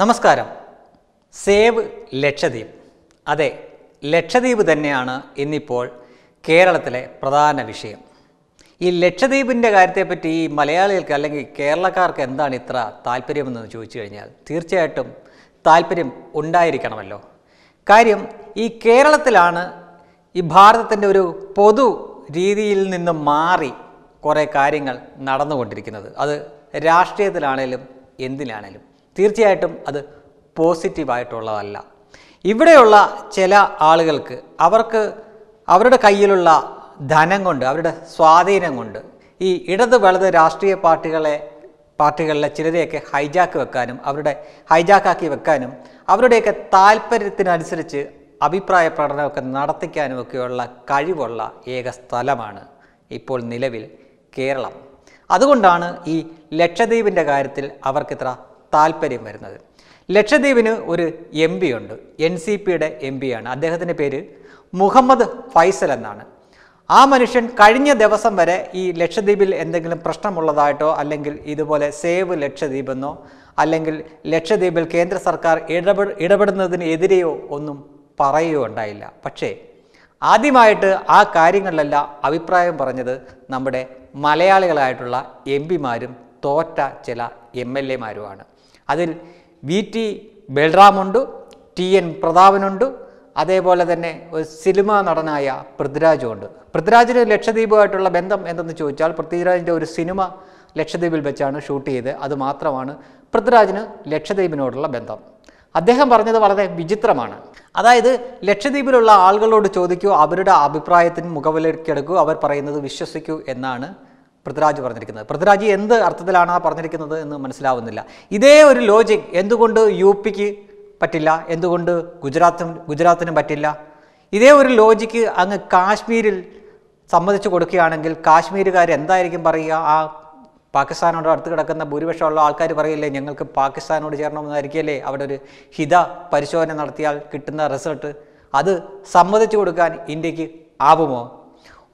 നമസ്കാരം സേവ് ലക്ഷദ്വീപ് അതെ ലക്ഷദ്വീപ് തന്നെയാണ് ഇന്നിപ്പോൾ കേരളത്തിലെ പ്രധാന വിഷയം ഈ ലക്ഷദ്വീപിൻ്റെ കാര്യത്തെപ്പറ്റി ഈ മലയാളികൾക്ക് അല്ലെങ്കിൽ കേരളക്കാർക്ക് എന്താണ് ഇത്ര താല്പര്യമെന്ന് ചോദിച്ചു കഴിഞ്ഞാൽ തീർച്ചയായിട്ടും താല്പര്യം ഉണ്ടായിരിക്കണമല്ലോ കാര്യം ഈ കേരളത്തിലാണ് ഈ ഭാരതത്തിൻ്റെ ഒരു പൊതു രീതിയിൽ നിന്ന് മാറി കുറേ കാര്യങ്ങൾ നടന്നുകൊണ്ടിരിക്കുന്നത് അത് രാഷ്ട്രീയത്തിലാണേലും എന്തിനാണേലും തീർച്ചയായിട്ടും അത് പോസിറ്റീവായിട്ടുള്ളതല്ല ഇവിടെയുള്ള ചില ആളുകൾക്ക് അവർക്ക് അവരുടെ കയ്യിലുള്ള ധനം കൊണ്ട് അവരുടെ സ്വാധീനം കൊണ്ട് ഈ ഇടത് വലത് രാഷ്ട്രീയ പാർട്ടികളെ പാർട്ടികളിലെ ചിലരെയൊക്കെ ഹൈജാക്ക് വെക്കാനും അവരുടെ ഹൈജാക്കാക്കി വെക്കാനും അവരുടെയൊക്കെ താല്പര്യത്തിനനുസരിച്ച് അഭിപ്രായ പ്രകടനമൊക്കെ നടത്തിക്കാനുമൊക്കെയുള്ള കഴിവുള്ള ഏക സ്ഥലമാണ് ഇപ്പോൾ നിലവിൽ കേരളം അതുകൊണ്ടാണ് ഈ ലക്ഷദ്വീപിൻ്റെ കാര്യത്തിൽ അവർക്കിത്ര താല്പര്യം വരുന്നത് ലക്ഷദ്വീപിന് ഒരു എം പി ഉണ്ട് എൻ സി പിയുടെ എം ആണ് അദ്ദേഹത്തിൻ്റെ പേര് മുഹമ്മദ് ഫൈസൽ എന്നാണ് ആ മനുഷ്യൻ കഴിഞ്ഞ ദിവസം വരെ ഈ ലക്ഷദ്വീപിൽ എന്തെങ്കിലും പ്രശ്നമുള്ളതായിട്ടോ അല്ലെങ്കിൽ ഇതുപോലെ സേവ് ലക്ഷദ്വീപ് എന്നോ അല്ലെങ്കിൽ ലക്ഷദ്വീപിൽ കേന്ദ്ര സർക്കാർ ഇടപെട ഇടപെടുന്നതിനെതിരെയോ ഒന്നും ഉണ്ടായില്ല പക്ഷേ ആദ്യമായിട്ട് ആ കാര്യങ്ങളിലെല്ലാം അഭിപ്രായം പറഞ്ഞത് നമ്മുടെ മലയാളികളായിട്ടുള്ള എം പിമാരും തോറ്റ ചില എം എൽ എമാരുമാണ് അതിൽ വി ടി ബൽറാമുണ്ട് ടി എൻ പ്രതാപനുണ്ട് അതേപോലെ തന്നെ ഒരു സിനിമാ നടനായ ഉണ്ട് പൃഥ്വിരാജിന് ലക്ഷദ്വീപുമായിട്ടുള്ള ബന്ധം എന്തെന്ന് ചോദിച്ചാൽ പൃഥ്വിരാജിൻ്റെ ഒരു സിനിമ ലക്ഷദ്വീപിൽ വെച്ചാണ് ഷൂട്ട് ചെയ്ത് അതുമാത്രമാണ് പൃഥ്വിരാജിന് ലക്ഷദ്വീപിനോടുള്ള ബന്ധം അദ്ദേഹം പറഞ്ഞത് വളരെ വിചിത്രമാണ് അതായത് ലക്ഷദ്വീപിലുള്ള ആളുകളോട് ചോദിക്കൂ അവരുടെ അഭിപ്രായത്തിന് മുഖവിലേക്കെടുക്കൂ അവർ പറയുന്നത് വിശ്വസിക്കൂ എന്നാണ് പൃഥ്വിരാജ് പറഞ്ഞിരിക്കുന്നത് പൃഥ്വിരാജ് എന്ത് അർത്ഥത്തിലാണ് പറഞ്ഞിരിക്കുന്നത് എന്ന് മനസ്സിലാവുന്നില്ല ഇതേ ഒരു ലോജിക് എന്തുകൊണ്ട് യു പിക്ക് പറ്റില്ല എന്തുകൊണ്ട് ഗുജറാത്തും ഗുജറാത്തിനും പറ്റില്ല ഇതേ ഒരു ലോജിക്ക് അങ്ങ് കാശ്മീരിൽ സമ്മതിച്ചു കൊടുക്കുകയാണെങ്കിൽ കാശ്മീരുകാർ എന്തായിരിക്കും പറയുക ആ പാകിസ്ഥാനോട് അടുത്ത് കിടക്കുന്ന ഭൂരിപക്ഷമുള്ള ആൾക്കാർ പറയില്ലേ ഞങ്ങൾക്ക് പാകിസ്ഥാനോട് ചേരണമെന്നായിരിക്കല്ലേ അവിടെ ഒരു ഹിത പരിശോധന നടത്തിയാൽ കിട്ടുന്ന റിസൾട്ട് അത് സമ്മതിച്ചു കൊടുക്കാൻ ഇന്ത്യക്ക് ആവുമോ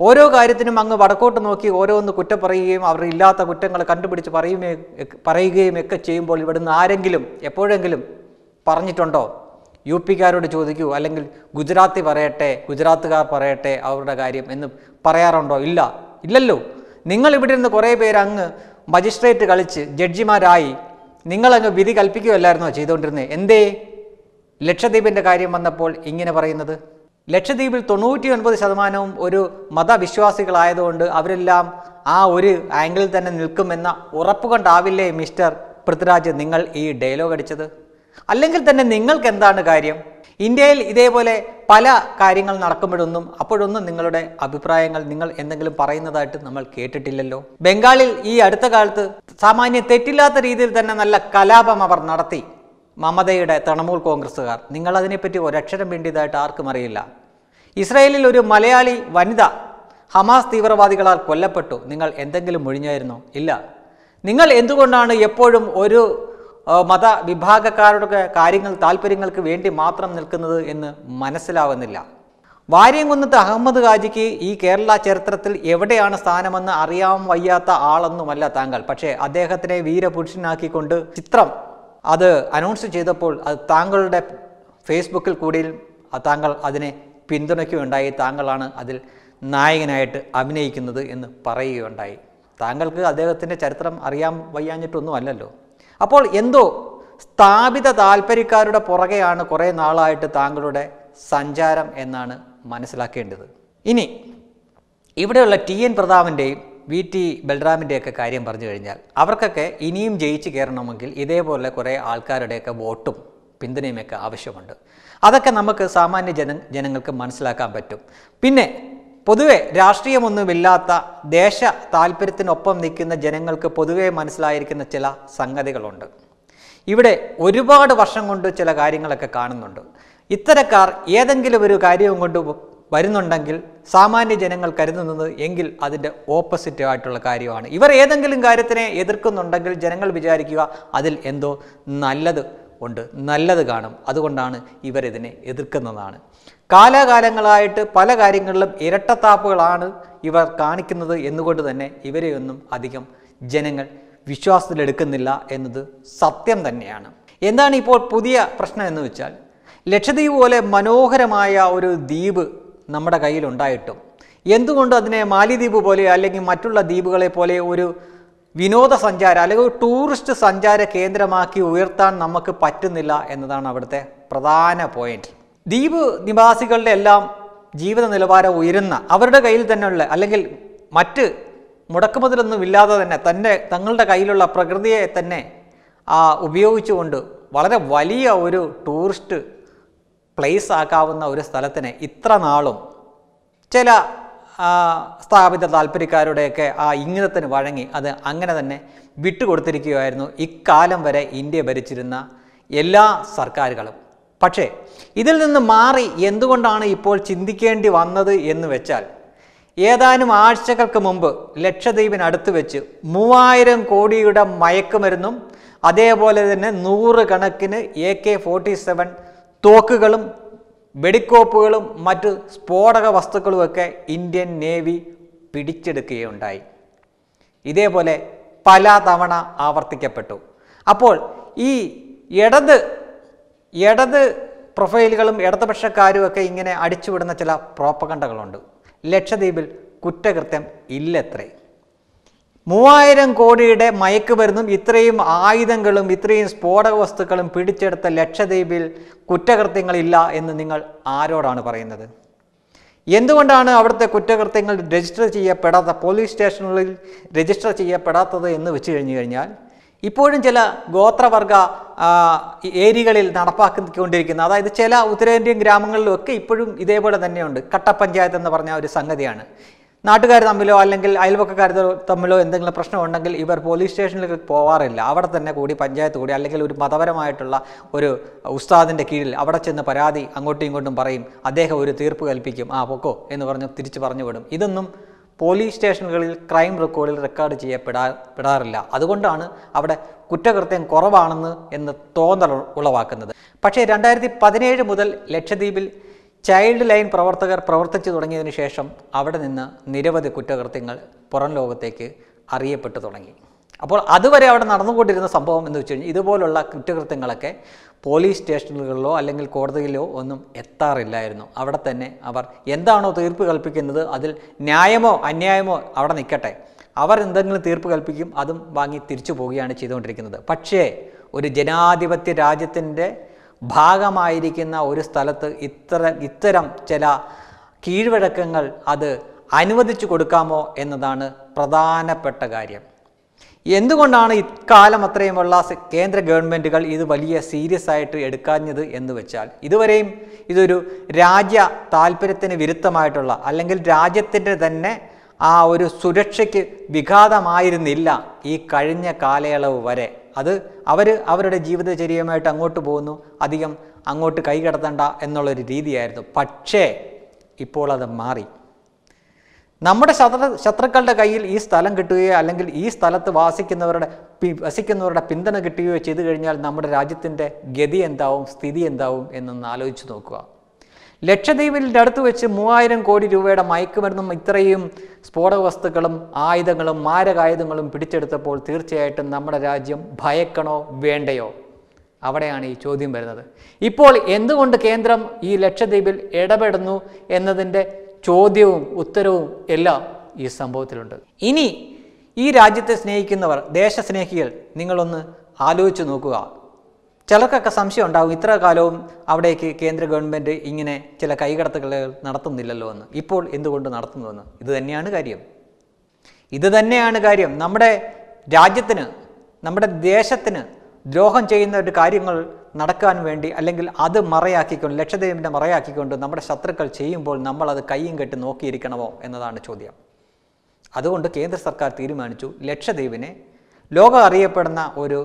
ഓരോ കാര്യത്തിനും അങ്ങ് വടക്കോട്ട് നോക്കി ഓരോന്ന് കുറ്റം പറയുകയും അവർ ഇല്ലാത്ത കുറ്റങ്ങൾ കണ്ടുപിടിച്ച് പറയുകയും പറയുകയും ഒക്കെ ചെയ്യുമ്പോൾ ഇവിടുന്ന് ആരെങ്കിലും എപ്പോഴെങ്കിലും പറഞ്ഞിട്ടുണ്ടോ യു പിക്കാരോട് ചോദിക്കൂ അല്ലെങ്കിൽ ഗുജറാത്തി പറയട്ടെ ഗുജറാത്തുകാർ പറയട്ടെ അവരുടെ കാര്യം എന്ന് പറയാറുണ്ടോ ഇല്ല ഇല്ലല്ലോ നിങ്ങൾ ഇവിടെ നിന്ന് കുറേ പേര് അങ്ങ് മജിസ്ട്രേറ്റ് കളിച്ച് ജഡ്ജിമാരായി നിങ്ങളങ്ങ് വിധി കൽപ്പിക്കുകയല്ലായിരുന്നോ ചെയ്തുകൊണ്ടിരുന്നത് എന്തേ ലക്ഷദ്വീപിൻ്റെ കാര്യം വന്നപ്പോൾ ഇങ്ങനെ പറയുന്നത് ലക്ഷദ്വീപിൽ തൊണ്ണൂറ്റി ഒൻപത് ശതമാനവും ഒരു മതവിശ്വാസികളായതുകൊണ്ട് അവരെല്ലാം ആ ഒരു ആംഗിളിൽ തന്നെ നിൽക്കുമെന്ന ഉറപ്പ് കൊണ്ടാവില്ലേ മിസ്റ്റർ പൃഥ്വിരാജ് നിങ്ങൾ ഈ ഡയലോഗ് അടിച്ചത് അല്ലെങ്കിൽ തന്നെ നിങ്ങൾക്ക് എന്താണ് കാര്യം ഇന്ത്യയിൽ ഇതേപോലെ പല കാര്യങ്ങൾ നടക്കുമ്പോഴൊന്നും അപ്പോഴൊന്നും നിങ്ങളുടെ അഭിപ്രായങ്ങൾ നിങ്ങൾ എന്തെങ്കിലും പറയുന്നതായിട്ട് നമ്മൾ കേട്ടിട്ടില്ലല്ലോ ബംഗാളിൽ ഈ അടുത്ത കാലത്ത് സാമാന്യ തെറ്റില്ലാത്ത രീതിയിൽ തന്നെ നല്ല കലാപം അവർ നടത്തി മമതയുടെ തൃണമൂൽ കോൺഗ്രസ്സുകാർ നിങ്ങളതിനെപ്പറ്റി ഒരക്ഷരം വേണ്ടിയതായിട്ട് ആർക്കും അറിയില്ല ഇസ്രയേലിൽ ഒരു മലയാളി വനിത ഹമാസ് തീവ്രവാദികളാൽ കൊല്ലപ്പെട്ടു നിങ്ങൾ എന്തെങ്കിലും ഒഴിഞ്ഞായിരുന്നോ ഇല്ല നിങ്ങൾ എന്തുകൊണ്ടാണ് എപ്പോഴും ഒരു മതവിഭാഗക്കാരുടെ കാര്യങ്ങൾ താല്പര്യങ്ങൾക്ക് വേണ്ടി മാത്രം നിൽക്കുന്നത് എന്ന് മനസ്സിലാവുന്നില്ല വാര്യംകുന്നത്ത് അഹമ്മദ് ഖാജിക്ക് ഈ കേരള ചരിത്രത്തിൽ എവിടെയാണ് സ്ഥാനമെന്ന് അറിയാൻ വയ്യാത്ത ആളൊന്നുമല്ല താങ്കൾ പക്ഷേ അദ്ദേഹത്തിനെ വീരപുരുഷനാക്കിക്കൊണ്ട് ചിത്രം അത് അനൗൺസ് ചെയ്തപ്പോൾ അത് താങ്കളുടെ ഫേസ്ബുക്കിൽ കൂടിയും താങ്കൾ അതിനെ പിന്തുണയ്ക്കുകയുണ്ടായി താങ്കളാണ് അതിൽ നായകനായിട്ട് അഭിനയിക്കുന്നത് എന്ന് പറയുകയുണ്ടായി താങ്കൾക്ക് അദ്ദേഹത്തിൻ്റെ ചരിത്രം അറിയാൻ വയ്യാഞ്ഞിട്ടൊന്നും അല്ലല്ലോ അപ്പോൾ എന്തോ സ്ഥാപിത താല്പര്യക്കാരുടെ പുറകെയാണ് കുറേ നാളായിട്ട് താങ്കളുടെ സഞ്ചാരം എന്നാണ് മനസ്സിലാക്കേണ്ടത് ഇനി ഇവിടെയുള്ള ടി എൻ പ്രതാപൻ്റെയും വി ടി ബൽറാമിൻ്റെയൊക്കെ കാര്യം പറഞ്ഞു കഴിഞ്ഞാൽ അവർക്കൊക്കെ ഇനിയും ജയിച്ചു കയറണമെങ്കിൽ ഇതേപോലെ കുറേ ആൾക്കാരുടെയൊക്കെ വോട്ടും പിന്തുണയുമൊക്കെ ആവശ്യമുണ്ട് അതൊക്കെ നമുക്ക് സാമാന്യ ജന ജനങ്ങൾക്ക് മനസ്സിലാക്കാൻ പറ്റും പിന്നെ പൊതുവെ രാഷ്ട്രീയമൊന്നുമില്ലാത്ത ദേശ താല്പര്യത്തിനൊപ്പം നിൽക്കുന്ന ജനങ്ങൾക്ക് പൊതുവെ മനസ്സിലായിരിക്കുന്ന ചില സംഗതികളുണ്ട് ഇവിടെ ഒരുപാട് വർഷം കൊണ്ട് ചില കാര്യങ്ങളൊക്കെ കാണുന്നുണ്ട് ഇത്തരക്കാർ ഏതെങ്കിലും ഒരു കാര്യവും കൊണ്ട് വരുന്നുണ്ടെങ്കിൽ സാമാന്യ ജനങ്ങൾ കരുതുന്നത് എങ്കിൽ അതിൻ്റെ ഓപ്പോസിറ്റ് ആയിട്ടുള്ള കാര്യമാണ് ഇവർ ഏതെങ്കിലും കാര്യത്തിനെ എതിർക്കുന്നുണ്ടെങ്കിൽ ജനങ്ങൾ വിചാരിക്കുക അതിൽ എന്തോ നല്ലത് ഉണ്ട് നല്ലത് കാണും അതുകൊണ്ടാണ് ഇവരിതിനെ എതിർക്കുന്നതാണ് കാലാകാലങ്ങളായിട്ട് പല കാര്യങ്ങളിലും ഇരട്ടത്താപ്പുകളാണ് ഇവർ കാണിക്കുന്നത് എന്നുകൊണ്ട് തന്നെ ഇവരെയൊന്നും അധികം ജനങ്ങൾ വിശ്വാസത്തിലെടുക്കുന്നില്ല എന്നത് സത്യം തന്നെയാണ് എന്താണ് ഇപ്പോൾ പുതിയ പ്രശ്നം എന്ന് വെച്ചാൽ ലക്ഷദ്വീപ് പോലെ മനോഹരമായ ഒരു ദ്വീപ് നമ്മുടെ കയ്യിലുണ്ടായിട്ടും എന്തുകൊണ്ട് അതിനെ മാലിദ്വീപ് പോലെ അല്ലെങ്കിൽ മറ്റുള്ള ദ്വീപുകളെ പോലെ ഒരു വിനോദസഞ്ചാര അല്ലെങ്കിൽ ടൂറിസ്റ്റ് സഞ്ചാര കേന്ദ്രമാക്കി ഉയർത്താൻ നമുക്ക് പറ്റുന്നില്ല എന്നതാണ് അവിടുത്തെ പ്രധാന പോയിന്റ് ദ്വീപ് നിവാസികളുടെ എല്ലാം ജീവിത നിലവാരം ഉയരുന്ന അവരുടെ കയ്യിൽ തന്നെയുള്ള അല്ലെങ്കിൽ മറ്റ് ഇല്ലാതെ തന്നെ തൻ്റെ തങ്ങളുടെ കയ്യിലുള്ള പ്രകൃതിയെ തന്നെ ഉപയോഗിച്ചുകൊണ്ട് വളരെ വലിയ ഒരു ടൂറിസ്റ്റ് പ്ലേസ് ആക്കാവുന്ന ഒരു സ്ഥലത്തിന് ഇത്ര നാളും ചില സ്ഥാപിത താല്പര്യക്കാരുടെയൊക്കെ ആ ഇംഗിതത്തിന് വഴങ്ങി അത് അങ്ങനെ തന്നെ വിട്ടുകൊടുത്തിരിക്കുകയായിരുന്നു ഇക്കാലം വരെ ഇന്ത്യ ഭരിച്ചിരുന്ന എല്ലാ സർക്കാരുകളും പക്ഷേ ഇതിൽ നിന്ന് മാറി എന്തുകൊണ്ടാണ് ഇപ്പോൾ ചിന്തിക്കേണ്ടി വന്നത് എന്ന് വെച്ചാൽ ഏതാനും ആഴ്ചകൾക്ക് മുമ്പ് ലക്ഷദ്വീപിനടുത്ത് വെച്ച് മൂവായിരം കോടിയുടെ മയക്കുമരുന്നും അതേപോലെ തന്നെ നൂറ് കണക്കിന് എ കെ ഫോർട്ടി സെവൻ തോക്കുകളും വെടിക്കോപ്പുകളും മറ്റ് സ്ഫോടക വസ്തുക്കളുമൊക്കെ ഇന്ത്യൻ നേവി പിടിച്ചെടുക്കുകയുണ്ടായി ഇതേപോലെ പല തവണ ആവർത്തിക്കപ്പെട്ടു അപ്പോൾ ഈ ഇടത് ഇടത് പ്രൊഫൈലുകളും ഇടതുപക്ഷക്കാരും ഒക്കെ ഇങ്ങനെ അടിച്ചുവിടുന്ന ചില പ്രോപ്പകണ്ടകളുണ്ട് ലക്ഷദ്വീപിൽ കുറ്റകൃത്യം ഇല്ലത്രേ മൂവായിരം കോടിയുടെ മയക്കുമരുന്നും ഇത്രയും ആയുധങ്ങളും ഇത്രയും സ്ഫോടക വസ്തുക്കളും പിടിച്ചെടുത്ത ലക്ഷദ്വീപിൽ കുറ്റകൃത്യങ്ങളില്ല എന്ന് നിങ്ങൾ ആരോടാണ് പറയുന്നത് എന്തുകൊണ്ടാണ് അവിടുത്തെ കുറ്റകൃത്യങ്ങൾ രജിസ്റ്റർ ചെയ്യപ്പെടാത്ത പോലീസ് സ്റ്റേഷനുകളിൽ രജിസ്റ്റർ ചെയ്യപ്പെടാത്തത് എന്ന് വെച്ച് കഴിഞ്ഞു കഴിഞ്ഞാൽ ഇപ്പോഴും ചില ഗോത്രവർഗ ഏരിയകളിൽ നടപ്പാക്കിക്കൊണ്ടിരിക്കുന്ന അതായത് ചില ഉത്തരേന്ത്യൻ ഗ്രാമങ്ങളിലും ഒക്കെ ഇപ്പോഴും ഇതേപോലെ തന്നെയുണ്ട് കട്ടപ്പഞ്ചായത്ത് എന്ന് പറഞ്ഞ ഒരു സംഗതിയാണ് നാട്ടുകാർ തമ്മിലോ അല്ലെങ്കിൽ അയൽവക്കക്കാർ തമ്മിലോ എന്തെങ്കിലും പ്രശ്നമുണ്ടെങ്കിൽ ഇവർ പോലീസ് സ്റ്റേഷനിലേക്ക് പോവാറില്ല അവിടെ തന്നെ കൂടി പഞ്ചായത്ത് കൂടി അല്ലെങ്കിൽ ഒരു മതപരമായിട്ടുള്ള ഒരു ഉസ്താദിൻ്റെ കീഴിൽ അവിടെ ചെന്ന് പരാതി അങ്ങോട്ടും ഇങ്ങോട്ടും പറയും അദ്ദേഹം ഒരു തീർപ്പ് കൽപ്പിക്കും ആ പൊക്കോ എന്ന് പറഞ്ഞ് തിരിച്ച് പറഞ്ഞു വിടും ഇതൊന്നും പോലീസ് സ്റ്റേഷനുകളിൽ ക്രൈം റെക്കോർഡിൽ റെക്കോർഡ് ചെയ്യപ്പെടാ പെടാറില്ല അതുകൊണ്ടാണ് അവിടെ കുറ്റകൃത്യം കുറവാണെന്ന് എന്ന് തോന്നൽ ഉളവാക്കുന്നത് പക്ഷേ രണ്ടായിരത്തി പതിനേഴ് മുതൽ ലക്ഷദ്വീപിൽ ചൈൽഡ് ലൈൻ പ്രവർത്തകർ പ്രവർത്തിച്ചു തുടങ്ങിയതിനു ശേഷം അവിടെ നിന്ന് നിരവധി കുറ്റകൃത്യങ്ങൾ പുറം ലോകത്തേക്ക് അറിയപ്പെട്ടു തുടങ്ങി അപ്പോൾ അതുവരെ അവിടെ നടന്നുകൊണ്ടിരുന്ന സംഭവം എന്ന് വെച്ച് കഴിഞ്ഞാൽ ഇതുപോലുള്ള കുറ്റകൃത്യങ്ങളൊക്കെ പോലീസ് സ്റ്റേഷനുകളിലോ അല്ലെങ്കിൽ കോടതിയിലോ ഒന്നും എത്താറില്ലായിരുന്നു അവിടെ തന്നെ അവർ എന്താണോ തീർപ്പ് കൽപ്പിക്കുന്നത് അതിൽ ന്യായമോ അന്യായമോ അവിടെ നിൽക്കട്ടെ അവർ എന്തെങ്കിലും തീർപ്പ് കൽപ്പിക്കും അതും വാങ്ങി തിരിച്ചു പോവുകയാണ് ചെയ്തുകൊണ്ടിരിക്കുന്നത് പക്ഷേ ഒരു ജനാധിപത്യ രാജ്യത്തിൻ്റെ ഭാഗമായിരിക്കുന്ന ഒരു സ്ഥലത്ത് ഇത്ര ഇത്തരം ചില കീഴ്വഴക്കങ്ങൾ അത് അനുവദിച്ചു കൊടുക്കാമോ എന്നതാണ് പ്രധാനപ്പെട്ട കാര്യം എന്തുകൊണ്ടാണ് ഇക്കാലം അത്രയുമുള്ള കേന്ദ്ര ഗവൺമെൻറ്റുകൾ ഇത് വലിയ സീരിയസ് ആയിട്ട് എടുക്കാഞ്ഞത് എന്ന് വെച്ചാൽ ഇതുവരെയും ഇതൊരു രാജ്യ താല്പര്യത്തിന് വിരുദ്ധമായിട്ടുള്ള അല്ലെങ്കിൽ രാജ്യത്തിൻ്റെ തന്നെ ആ ഒരു സുരക്ഷയ്ക്ക് വിഘാതമായിരുന്നില്ല ഈ കഴിഞ്ഞ കാലയളവ് വരെ അത് അവർ അവരുടെ ജീവിതചര്യമായിട്ട് അങ്ങോട്ട് പോകുന്നു അധികം അങ്ങോട്ട് കൈകടത്തണ്ട എന്നുള്ളൊരു രീതിയായിരുന്നു പക്ഷേ ഇപ്പോൾ അത് മാറി നമ്മുടെ ശത്രു ശത്രുക്കളുടെ കയ്യിൽ ഈ സ്ഥലം കിട്ടുകയോ അല്ലെങ്കിൽ ഈ സ്ഥലത്ത് വാസിക്കുന്നവരുടെ വസിക്കുന്നവരുടെ പിന്തുണ കിട്ടുകയോ ചെയ്തു കഴിഞ്ഞാൽ നമ്മുടെ രാജ്യത്തിൻ്റെ ഗതി എന്താവും സ്ഥിതി എന്താവും എന്നൊന്ന് ആലോചിച്ച് നോക്കുക ലക്ഷദ്വീപിൻ്റെ അടുത്ത് വെച്ച് മൂവായിരം കോടി രൂപയുടെ മയക്കുമരുന്നും ഇത്രയും സ്ഫോടക വസ്തുക്കളും ആയുധങ്ങളും മാരകായുധങ്ങളും പിടിച്ചെടുത്തപ്പോൾ തീർച്ചയായിട്ടും നമ്മുടെ രാജ്യം ഭയക്കണോ വേണ്ടയോ അവിടെയാണ് ഈ ചോദ്യം വരുന്നത് ഇപ്പോൾ എന്തുകൊണ്ട് കേന്ദ്രം ഈ ലക്ഷദ്വീപിൽ ഇടപെടുന്നു എന്നതിൻ്റെ ചോദ്യവും ഉത്തരവും എല്ലാം ഈ സംഭവത്തിലുണ്ട് ഇനി ഈ രാജ്യത്തെ സ്നേഹിക്കുന്നവർ ദേശസ്നേഹികൾ നിങ്ങളൊന്ന് ആലോചിച്ച് നോക്കുക ചിലർക്കൊക്കെ സംശയം ഉണ്ടാകും ഇത്ര കാലവും അവിടേക്ക് കേന്ദ്ര ഗവൺമെൻറ് ഇങ്ങനെ ചില കൈകടത്തുകൾ നടത്തുന്നില്ലല്ലോ എന്ന് ഇപ്പോൾ എന്തുകൊണ്ട് നടത്തുന്നുവെന്ന് ഇത് തന്നെയാണ് കാര്യം ഇത് തന്നെയാണ് കാര്യം നമ്മുടെ രാജ്യത്തിന് നമ്മുടെ ദേശത്തിന് ദ്രോഹം ചെയ്യുന്ന ഒരു കാര്യങ്ങൾ നടക്കാൻ വേണ്ടി അല്ലെങ്കിൽ അത് മറയാക്കിക്കൊണ്ട് ലക്ഷദ്വീപിനെ മറയാക്കിക്കൊണ്ട് നമ്മുടെ ശത്രുക്കൾ ചെയ്യുമ്പോൾ നമ്മൾ അത് കൈയും കെട്ടി നോക്കിയിരിക്കണമോ എന്നതാണ് ചോദ്യം അതുകൊണ്ട് കേന്ദ്ര സർക്കാർ തീരുമാനിച്ചു ലക്ഷദ്വീപിനെ ലോകം അറിയപ്പെടുന്ന ഒരു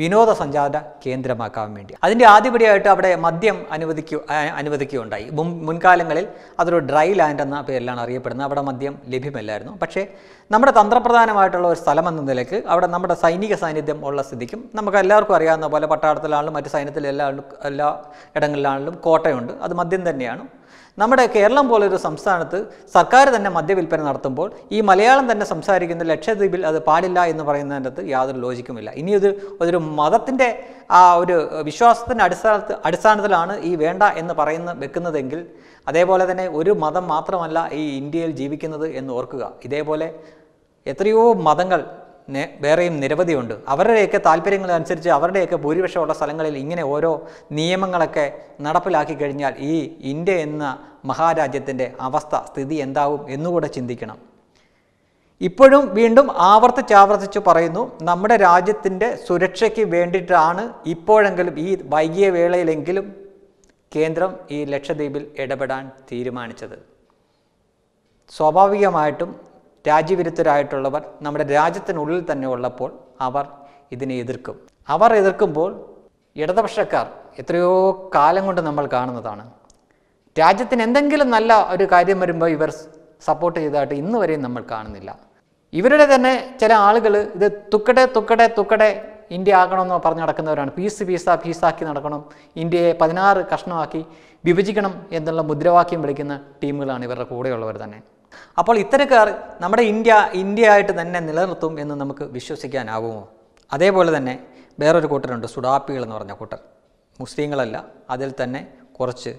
വിനോദസഞ്ചാര കേന്ദ്രമാക്കാൻ വേണ്ടി അതിൻ്റെ ആദ്യപടിയായിട്ട് അവിടെ മദ്യം അനുവദിക്കു അനുവദിക്കുകയുണ്ടായി മുൻ മുൻകാലങ്ങളിൽ അതൊരു ഡ്രൈ ലാൻഡ് എന്ന പേരിലാണ് അറിയപ്പെടുന്നത് അവിടെ മദ്യം ലഭ്യമല്ലായിരുന്നു പക്ഷേ നമ്മുടെ തന്ത്രപ്രധാനമായിട്ടുള്ള ഒരു സ്ഥലം എന്ന നിലയ്ക്ക് അവിടെ നമ്മുടെ സൈനിക സാന്നിധ്യം ഉള്ള സ്ഥിതിക്കും നമുക്ക് എല്ലാവർക്കും അറിയാവുന്ന പോലെ പട്ടാളത്തിലാണെങ്കിലും മറ്റ് സൈന്യത്തിലെല്ലാ എല്ലാ ഇടങ്ങളിലാണെങ്കിലും കോട്ടയുണ്ട് അത് മദ്യം തന്നെയാണ് നമ്മുടെ കേരളം പോലൊരു സംസ്ഥാനത്ത് സർക്കാർ തന്നെ മദ്യവില്പന നടത്തുമ്പോൾ ഈ മലയാളം തന്നെ സംസാരിക്കുന്ന ലക്ഷദ്വീപിൽ അത് പാടില്ല എന്ന് പറയുന്നതിനകത്ത് യാതൊരു ലോജിക്കുമില്ല ഇനി ഇത് ഒരു മതത്തിൻ്റെ ആ ഒരു വിശ്വാസത്തിൻ്റെ അടിസ്ഥാനത്ത് അടിസ്ഥാനത്തിലാണ് ഈ വേണ്ട എന്ന് പറയുന്ന വെക്കുന്നതെങ്കിൽ അതേപോലെ തന്നെ ഒരു മതം മാത്രമല്ല ഈ ഇന്ത്യയിൽ ജീവിക്കുന്നത് എന്ന് ഓർക്കുക ഇതേപോലെ എത്രയോ മതങ്ങൾ വേറെയും നിരവധിയുണ്ട് അവരുടെയൊക്കെ താല്പര്യങ്ങളനുസരിച്ച് അവരുടെയൊക്കെ ഭൂരിപക്ഷമുള്ള സ്ഥലങ്ങളിൽ ഇങ്ങനെ ഓരോ നിയമങ്ങളൊക്കെ നടപ്പിലാക്കി കഴിഞ്ഞാൽ ഈ ഇന്ത്യ എന്ന മഹാരാജ്യത്തിൻ്റെ അവസ്ഥ സ്ഥിതി എന്താവും എന്നുകൂടെ ചിന്തിക്കണം ഇപ്പോഴും വീണ്ടും ആവർത്തിച്ചാവർത്തിച്ച് പറയുന്നു നമ്മുടെ രാജ്യത്തിൻ്റെ സുരക്ഷയ്ക്ക് വേണ്ടിയിട്ടാണ് ഇപ്പോഴെങ്കിലും ഈ വൈകിയ വേളയിലെങ്കിലും കേന്ദ്രം ഈ ലക്ഷദ്വീപിൽ ഇടപെടാൻ തീരുമാനിച്ചത് സ്വാഭാവികമായിട്ടും രാജ്യവിരുദ്ധരായിട്ടുള്ളവർ നമ്മുടെ രാജ്യത്തിനുള്ളിൽ തന്നെ ഉള്ളപ്പോൾ അവർ ഇതിനെ എതിർക്കും അവർ എതിർക്കുമ്പോൾ ഇടതുപക്ഷക്കാർ എത്രയോ കാലം കൊണ്ട് നമ്മൾ കാണുന്നതാണ് രാജ്യത്തിന് എന്തെങ്കിലും നല്ല ഒരു കാര്യം വരുമ്പോൾ ഇവർ സപ്പോർട്ട് ചെയ്തതായിട്ട് ഇന്ന് വരെയും നമ്മൾ കാണുന്നില്ല ഇവരുടെ തന്നെ ചില ആളുകൾ ഇത് തുക്കടെ തുക്കടെ തുക്കടെ ഇന്ത്യ ആകണമെന്ന് പറഞ്ഞു നടക്കുന്നവരാണ് പീസ് പീസ പീസാക്കി നടക്കണം ഇന്ത്യയെ പതിനാറ് കഷ്ണമാക്കി വിഭജിക്കണം എന്നുള്ള മുദ്രാവാക്യം വിളിക്കുന്ന ടീമുകളാണ് ഇവരുടെ കൂടെയുള്ളവർ തന്നെ അപ്പോൾ ഇത്തരക്കാർ നമ്മുടെ ഇന്ത്യ ഇന്ത്യയായിട്ട് തന്നെ നിലനിർത്തും എന്ന് നമുക്ക് വിശ്വസിക്കാനാകുമോ അതേപോലെ തന്നെ വേറൊരു കൂട്ടരുണ്ട് സുഡാപ്പികൾ എന്ന് പറഞ്ഞ കൂട്ടർ മുസ്ലിങ്ങളല്ല അതിൽ തന്നെ കുറച്ച്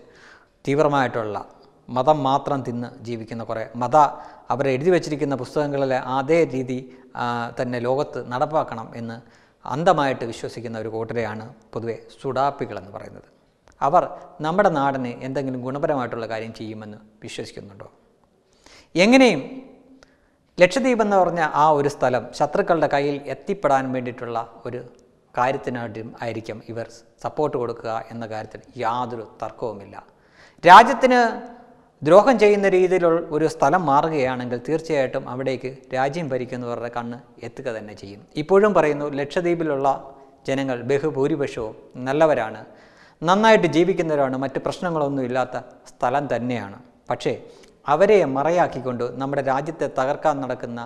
തീവ്രമായിട്ടുള്ള മതം മാത്രം തിന്ന് ജീവിക്കുന്ന കുറേ മത അവരെഴുതി എഴുതി വച്ചിരിക്കുന്ന പുസ്തകങ്ങളിലെ അതേ രീതി തന്നെ ലോകത്ത് നടപ്പാക്കണം എന്ന് അന്ധമായിട്ട് വിശ്വസിക്കുന്ന ഒരു കൂട്ടരെയാണ് പൊതുവെ സുഡാപ്പികൾ എന്ന് പറയുന്നത് അവർ നമ്മുടെ നാടിന് എന്തെങ്കിലും ഗുണപരമായിട്ടുള്ള കാര്യം ചെയ്യുമെന്ന് വിശ്വസിക്കുന്നുണ്ടോ എങ്ങനെയും ലക്ഷദ്വീപ് എന്ന് പറഞ്ഞ ആ ഒരു സ്ഥലം ശത്രുക്കളുടെ കയ്യിൽ എത്തിപ്പെടാൻ വേണ്ടിയിട്ടുള്ള ഒരു കാര്യത്തിനായിട്ടും ആയിരിക്കും ഇവർ സപ്പോർട്ട് കൊടുക്കുക എന്ന കാര്യത്തിൽ യാതൊരു തർക്കവുമില്ല രാജ്യത്തിന് ദ്രോഹം ചെയ്യുന്ന രീതിയിലുള്ള ഒരു സ്ഥലം മാറുകയാണെങ്കിൽ തീർച്ചയായിട്ടും അവിടേക്ക് രാജ്യം ഭരിക്കുന്നവരുടെ കണ്ണ് എത്തുക തന്നെ ചെയ്യും ഇപ്പോഴും പറയുന്നു ലക്ഷദ്വീപിലുള്ള ജനങ്ങൾ ബഹുഭൂരിപക്ഷവും നല്ലവരാണ് നന്നായിട്ട് ജീവിക്കുന്നവരാണ് മറ്റ് പ്രശ്നങ്ങളൊന്നും ഇല്ലാത്ത സ്ഥലം തന്നെയാണ് പക്ഷേ അവരെ മറയാക്കിക്കൊണ്ട് നമ്മുടെ രാജ്യത്തെ തകർക്കാൻ നടക്കുന്ന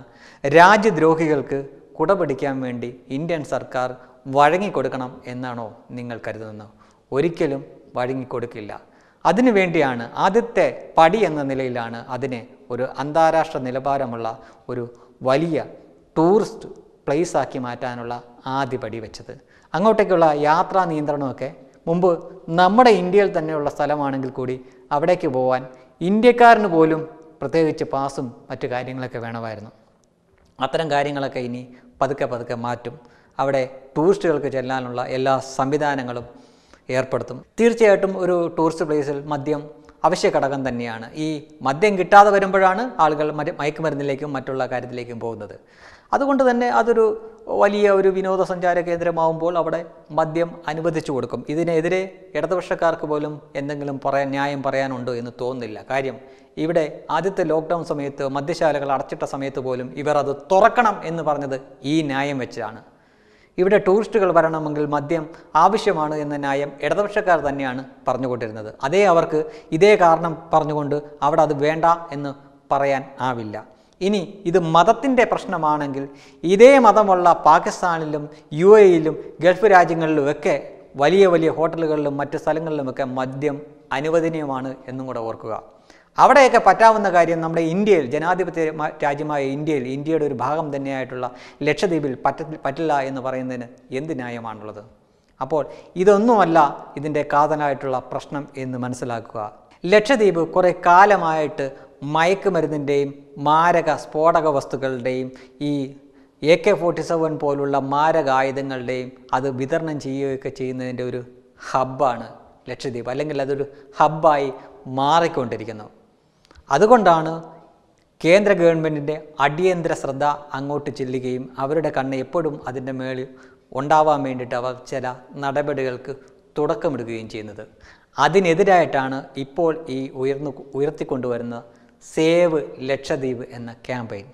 രാജ്യദ്രോഹികൾക്ക് കുടപിടിക്കാൻ വേണ്ടി ഇന്ത്യൻ സർക്കാർ വഴങ്ങിക്കൊടുക്കണം എന്നാണോ നിങ്ങൾ കരുതുന്നത് ഒരിക്കലും വഴങ്ങിക്കൊടുക്കില്ല അതിനുവേണ്ടിയാണ് ആദ്യത്തെ പടി എന്ന നിലയിലാണ് അതിനെ ഒരു അന്താരാഷ്ട്ര നിലവാരമുള്ള ഒരു വലിയ ടൂറിസ്റ്റ് പ്ലേസ് ആക്കി മാറ്റാനുള്ള ആദ്യ പടി വെച്ചത് അങ്ങോട്ടേക്കുള്ള യാത്രാ നിയന്ത്രണമൊക്കെ മുമ്പ് നമ്മുടെ ഇന്ത്യയിൽ തന്നെയുള്ള സ്ഥലമാണെങ്കിൽ കൂടി അവിടേക്ക് പോകാൻ ഇന്ത്യക്കാരന് പോലും പ്രത്യേകിച്ച് പാസും മറ്റു കാര്യങ്ങളൊക്കെ വേണമായിരുന്നു അത്തരം കാര്യങ്ങളൊക്കെ ഇനി പതുക്കെ പതുക്കെ മാറ്റും അവിടെ ടൂറിസ്റ്റുകൾക്ക് ചെല്ലാനുള്ള എല്ലാ സംവിധാനങ്ങളും ഏർപ്പെടുത്തും തീർച്ചയായിട്ടും ഒരു ടൂറിസ്റ്റ് പ്ലേസിൽ മദ്യം അവശ്യ ഘടകം തന്നെയാണ് ഈ മദ്യം കിട്ടാതെ വരുമ്പോഴാണ് ആളുകൾ മയക്കുമരുന്നിലേക്കും മറ്റുള്ള കാര്യത്തിലേക്കും പോകുന്നത് അതുകൊണ്ട് തന്നെ അതൊരു വലിയ ഒരു വിനോദസഞ്ചാര കേന്ദ്രമാവുമ്പോൾ അവിടെ മദ്യം അനുവദിച്ചു കൊടുക്കും ഇതിനെതിരെ ഇടതുപക്ഷക്കാർക്ക് പോലും എന്തെങ്കിലും പറയാൻ ന്യായം പറയാനുണ്ടോ എന്ന് തോന്നുന്നില്ല കാര്യം ഇവിടെ ആദ്യത്തെ ലോക്ക്ഡൗൺ സമയത്ത് മദ്യശാലകൾ അടച്ചിട്ട സമയത്ത് പോലും ഇവർ അത് തുറക്കണം എന്ന് പറഞ്ഞത് ഈ ന്യായം വെച്ചാണ് ഇവിടെ ടൂറിസ്റ്റുകൾ വരണമെങ്കിൽ മദ്യം ആവശ്യമാണ് എന്ന ന്യായം ഇടതുപക്ഷക്കാർ തന്നെയാണ് പറഞ്ഞുകൊണ്ടിരുന്നത് അതേ അവർക്ക് ഇതേ കാരണം പറഞ്ഞുകൊണ്ട് അവിടെ അത് വേണ്ട എന്ന് പറയാൻ ആവില്ല ഇനി ഇത് മതത്തിൻ്റെ പ്രശ്നമാണെങ്കിൽ ഇതേ മതമുള്ള പാകിസ്ഥാനിലും യു എയിലും ഗൾഫ് രാജ്യങ്ങളിലും ഒക്കെ വലിയ വലിയ ഹോട്ടലുകളിലും മറ്റ് സ്ഥലങ്ങളിലുമൊക്കെ മദ്യം അനുവദനീയമാണ് എന്നും കൂടെ ഓർക്കുക അവിടെയൊക്കെ പറ്റാവുന്ന കാര്യം നമ്മുടെ ഇന്ത്യയിൽ ജനാധിപത്യ രാജ്യമായ ഇന്ത്യയിൽ ഇന്ത്യയുടെ ഒരു ഭാഗം തന്നെയായിട്ടുള്ള ലക്ഷദ്വീപിൽ പറ്റ പറ്റില്ല എന്ന് പറയുന്നതിന് എന്ത് ന്യായമാണുള്ളത് അപ്പോൾ ഇതൊന്നുമല്ല ഇതിൻ്റെ കാതലായിട്ടുള്ള പ്രശ്നം എന്ന് മനസ്സിലാക്കുക ലക്ഷദ്വീപ് കുറേ കാലമായിട്ട് മയക്കുമരുന്നിൻ്റെയും മാരക സ്ഫോടക വസ്തുക്കളുടെയും ഈ എ കെ ഫോർട്ടി സെവൻ പോലുള്ള ആയുധങ്ങളുടെയും അത് വിതരണം ചെയ്യുകയൊക്കെ ചെയ്യുന്നതിൻ്റെ ഒരു ഹബ്ബാണ് ലക്ഷദ്വീപ് അല്ലെങ്കിൽ അതൊരു ഹബ്ബായി മാറിക്കൊണ്ടിരിക്കുന്നു അതുകൊണ്ടാണ് കേന്ദ്ര ഗവൺമെൻറ്റിൻ്റെ അടിയന്തര ശ്രദ്ധ അങ്ങോട്ട് ചെല്ലുകയും അവരുടെ കണ്ണ് എപ്പോഴും അതിൻ്റെ മേളിൽ ഉണ്ടാവാൻ വേണ്ടിയിട്ട് അവർ ചില നടപടികൾക്ക് തുടക്കമിടുകയും ചെയ്യുന്നത് അതിനെതിരായിട്ടാണ് ഇപ്പോൾ ഈ ഉയർന്നു ഉയർത്തിക്കൊണ്ടുവരുന്ന സേവ് ലക്ഷദ്വീപ് എന്ന ക്യാമ്പയിൻ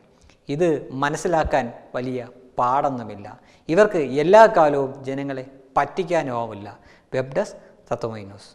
ഇത് മനസ്സിലാക്കാൻ വലിയ പാടൊന്നുമില്ല ഇവർക്ക് എല്ലാ കാലവും ജനങ്ങളെ പറ്റിക്കാനും ആവില്ല വെബ് ഡെസ്ക് തത്വമൈ ന്യൂസ്